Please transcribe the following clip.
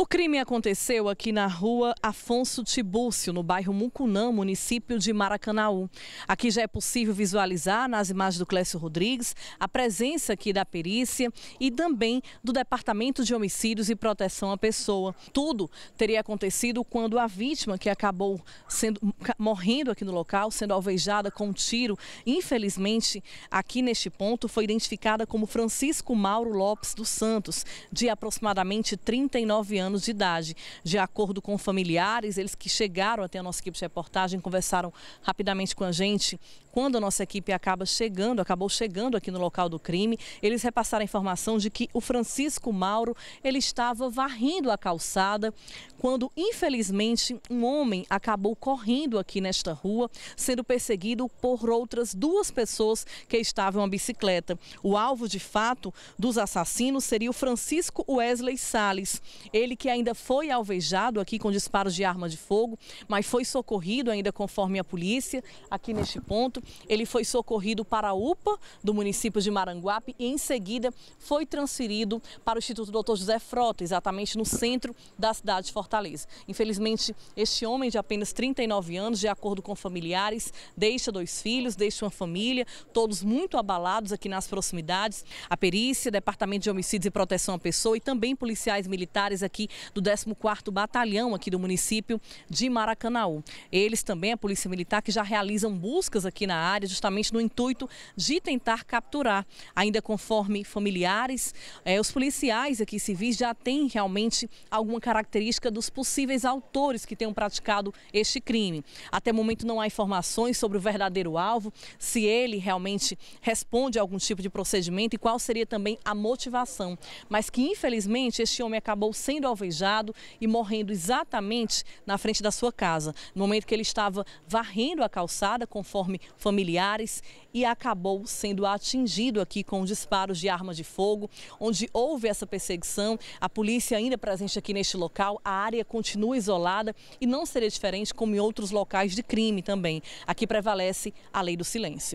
O crime aconteceu aqui na rua Afonso Tibúcio, no bairro Mucunã, município de Maracanaú. Aqui já é possível visualizar nas imagens do Clécio Rodrigues a presença aqui da perícia e também do Departamento de Homicídios e Proteção à Pessoa. Tudo teria acontecido quando a vítima, que acabou sendo, morrendo aqui no local, sendo alvejada com um tiro, infelizmente, aqui neste ponto, foi identificada como Francisco Mauro Lopes dos Santos, de aproximadamente 39 anos anos de idade. De acordo com familiares, eles que chegaram até a nossa equipe de reportagem, conversaram rapidamente com a gente. Quando a nossa equipe acaba chegando, acabou chegando aqui no local do crime, eles repassaram a informação de que o Francisco Mauro, ele estava varrendo a calçada quando, infelizmente, um homem acabou correndo aqui nesta rua, sendo perseguido por outras duas pessoas que estavam a bicicleta. O alvo, de fato, dos assassinos seria o Francisco Wesley Sales. Ele que ainda foi alvejado aqui com disparos de arma de fogo, mas foi socorrido ainda conforme a polícia aqui neste ponto. Ele foi socorrido para a UPA do município de Maranguape e em seguida foi transferido para o Instituto Dr. José Frota, exatamente no centro da cidade de Fortaleza. Fortaleza. Infelizmente, este homem de apenas 39 anos, de acordo com familiares, deixa dois filhos, deixa uma família, todos muito abalados aqui nas proximidades. A perícia, Departamento de Homicídios e Proteção à Pessoa e também policiais militares aqui do 14º Batalhão aqui do município de Maracanaú. Eles também, a Polícia Militar, que já realizam buscas aqui na área, justamente no intuito de tentar capturar. Ainda conforme familiares, eh, os policiais aqui civis já têm realmente alguma característica do dos possíveis autores que tenham praticado este crime. Até o momento não há informações sobre o verdadeiro alvo, se ele realmente responde a algum tipo de procedimento e qual seria também a motivação. Mas que infelizmente este homem acabou sendo alvejado e morrendo exatamente na frente da sua casa, no momento que ele estava varrendo a calçada, conforme familiares, e acabou sendo atingido aqui com disparos de arma de fogo, onde houve essa perseguição. A polícia ainda presente aqui neste local, a área área continua isolada e não seria diferente como em outros locais de crime também. Aqui prevalece a lei do silêncio.